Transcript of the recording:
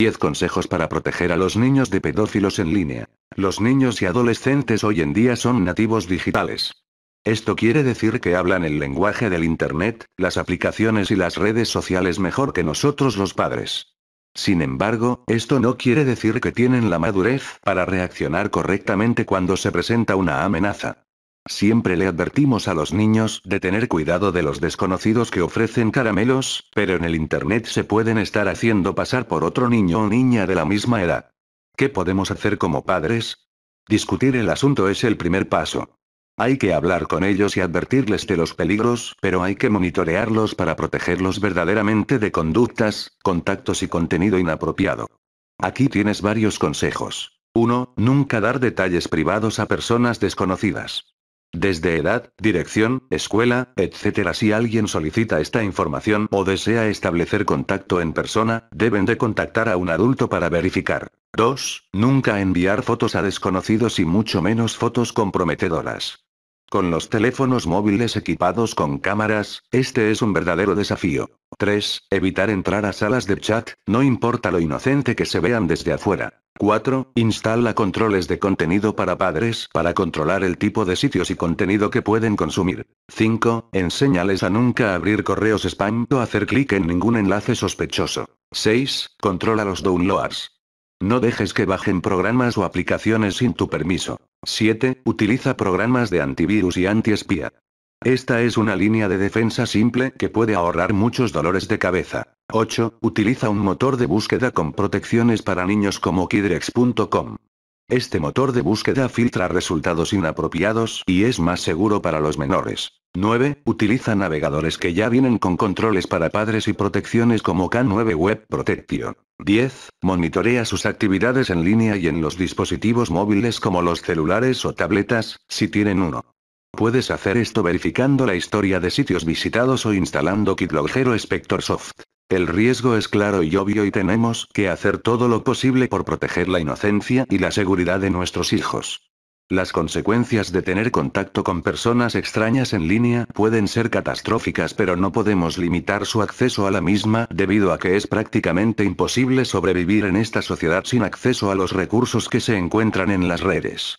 10 consejos para proteger a los niños de pedófilos en línea. Los niños y adolescentes hoy en día son nativos digitales. Esto quiere decir que hablan el lenguaje del Internet, las aplicaciones y las redes sociales mejor que nosotros los padres. Sin embargo, esto no quiere decir que tienen la madurez para reaccionar correctamente cuando se presenta una amenaza. Siempre le advertimos a los niños de tener cuidado de los desconocidos que ofrecen caramelos, pero en el Internet se pueden estar haciendo pasar por otro niño o niña de la misma edad. ¿Qué podemos hacer como padres? Discutir el asunto es el primer paso. Hay que hablar con ellos y advertirles de los peligros, pero hay que monitorearlos para protegerlos verdaderamente de conductas, contactos y contenido inapropiado. Aquí tienes varios consejos. 1. Nunca dar detalles privados a personas desconocidas. Desde edad, dirección, escuela, etc. Si alguien solicita esta información o desea establecer contacto en persona, deben de contactar a un adulto para verificar. 2. Nunca enviar fotos a desconocidos y mucho menos fotos comprometedoras. Con los teléfonos móviles equipados con cámaras, este es un verdadero desafío. 3. Evitar entrar a salas de chat, no importa lo inocente que se vean desde afuera. 4. Instala controles de contenido para padres para controlar el tipo de sitios y contenido que pueden consumir. 5. Enséñales a nunca abrir correos spam o hacer clic en ningún enlace sospechoso. 6. Controla los downloads. No dejes que bajen programas o aplicaciones sin tu permiso. 7. Utiliza programas de antivirus y antiespía. Esta es una línea de defensa simple que puede ahorrar muchos dolores de cabeza. 8. Utiliza un motor de búsqueda con protecciones para niños como kidrex.com. Este motor de búsqueda filtra resultados inapropiados y es más seguro para los menores. 9. Utiliza navegadores que ya vienen con controles para padres y protecciones como K9 Web Protection. 10. Monitorea sus actividades en línea y en los dispositivos móviles como los celulares o tabletas, si tienen uno. Puedes hacer esto verificando la historia de sitios visitados o instalando KitLogero Spectorsoft. El riesgo es claro y obvio y tenemos que hacer todo lo posible por proteger la inocencia y la seguridad de nuestros hijos. Las consecuencias de tener contacto con personas extrañas en línea pueden ser catastróficas pero no podemos limitar su acceso a la misma debido a que es prácticamente imposible sobrevivir en esta sociedad sin acceso a los recursos que se encuentran en las redes.